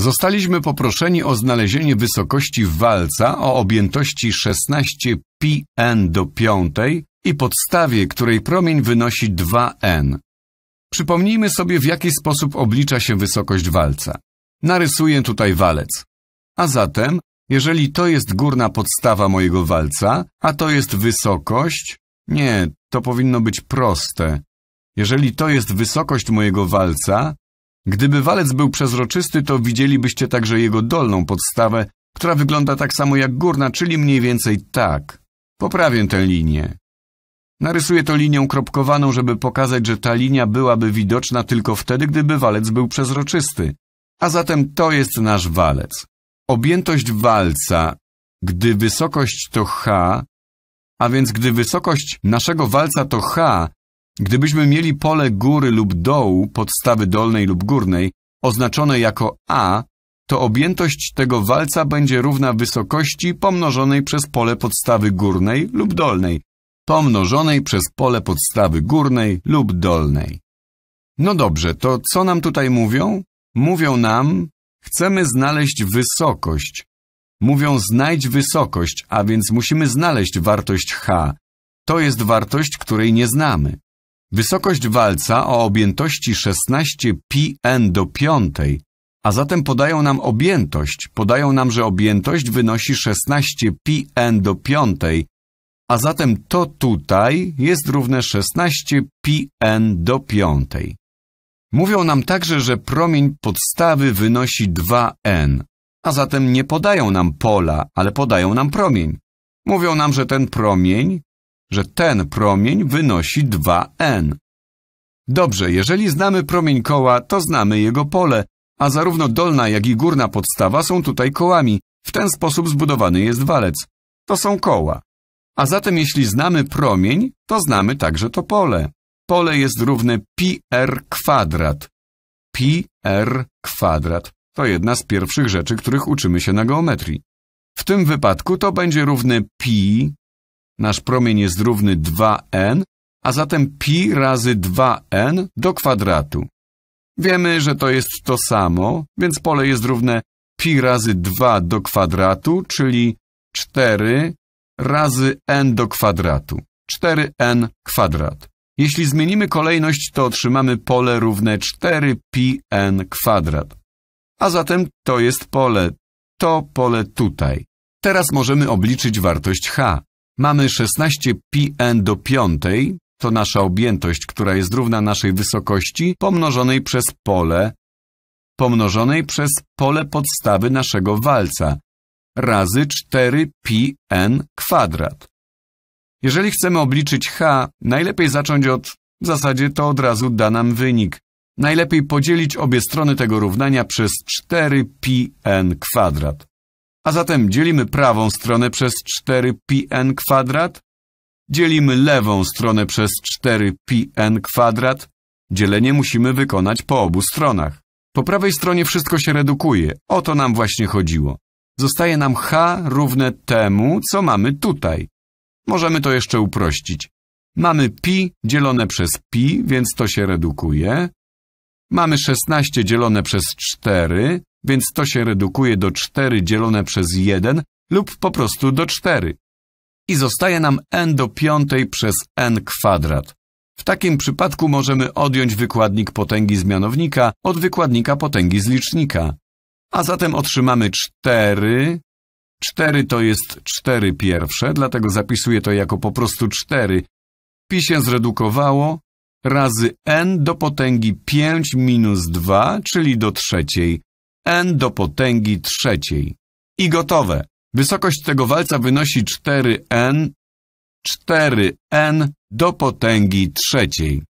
Zostaliśmy poproszeni o znalezienie wysokości walca o objętości 16 πn do 5 i podstawie, której promień wynosi 2n. Przypomnijmy sobie, w jaki sposób oblicza się wysokość walca. Narysuję tutaj walec. A zatem, jeżeli to jest górna podstawa mojego walca, a to jest wysokość... Nie, to powinno być proste. Jeżeli to jest wysokość mojego walca, Gdyby walec był przezroczysty, to widzielibyście także jego dolną podstawę, która wygląda tak samo jak górna, czyli mniej więcej tak. Poprawię tę linię. Narysuję to linią kropkowaną, żeby pokazać, że ta linia byłaby widoczna tylko wtedy, gdyby walec był przezroczysty. A zatem to jest nasz walec. Objętość walca, gdy wysokość to h, a więc gdy wysokość naszego walca to h, Gdybyśmy mieli pole góry lub dołu, podstawy dolnej lub górnej, oznaczone jako A, to objętość tego walca będzie równa wysokości pomnożonej przez pole podstawy górnej lub dolnej, pomnożonej przez pole podstawy górnej lub dolnej. No dobrze, to co nam tutaj mówią? Mówią nam, chcemy znaleźć wysokość. Mówią znajdź wysokość, a więc musimy znaleźć wartość h. To jest wartość, której nie znamy. Wysokość walca o objętości 16 πn do piątej, a zatem podają nam objętość, podają nam, że objętość wynosi 16 πn do piątej, a zatem to tutaj jest równe 16 πn do piątej. Mówią nam także, że promień podstawy wynosi 2n, a zatem nie podają nam pola, ale podają nam promień. Mówią nam, że ten promień że ten promień wynosi 2n. Dobrze, jeżeli znamy promień koła, to znamy jego pole, a zarówno dolna, jak i górna podstawa są tutaj kołami. W ten sposób zbudowany jest walec. To są koła. A zatem jeśli znamy promień, to znamy także to pole. Pole jest równe πr kwadrat. kwadrat to jedna z pierwszych rzeczy, których uczymy się na geometrii. W tym wypadku to będzie równe pi Nasz promień jest równy 2n, a zatem pi razy 2n do kwadratu. Wiemy, że to jest to samo, więc pole jest równe pi razy 2 do kwadratu, czyli 4 razy n do kwadratu. 4n kwadrat. Jeśli zmienimy kolejność, to otrzymamy pole równe 4πn kwadrat. A zatem to jest pole, to pole tutaj. Teraz możemy obliczyć wartość h. Mamy 16 πn do piątej, to nasza objętość, która jest równa naszej wysokości, pomnożonej przez pole, pomnożonej przez pole podstawy naszego walca, razy 4 πn kwadrat. Jeżeli chcemy obliczyć h, najlepiej zacząć od, w zasadzie to od razu da nam wynik. Najlepiej podzielić obie strony tego równania przez 4πn kwadrat. A zatem dzielimy prawą stronę przez 4πn kwadrat, dzielimy lewą stronę przez 4πn kwadrat. Dzielenie musimy wykonać po obu stronach. Po prawej stronie wszystko się redukuje, o to nam właśnie chodziło. Zostaje nam h równe temu, co mamy tutaj. Możemy to jeszcze uprościć. Mamy pi dzielone przez pi, więc to się redukuje. Mamy 16 dzielone przez 4, więc to się redukuje do 4 dzielone przez 1 lub po prostu do 4. I zostaje nam n do piątej przez n kwadrat. W takim przypadku możemy odjąć wykładnik potęgi zmianownika od wykładnika potęgi z licznika. A zatem otrzymamy 4... 4 to jest 4 pierwsze, dlatego zapisuję to jako po prostu 4. Pi się zredukowało razy n do potęgi 5 minus 2, czyli do trzeciej n do potęgi trzeciej. I gotowe. Wysokość tego walca wynosi 4n, 4n do potęgi trzeciej.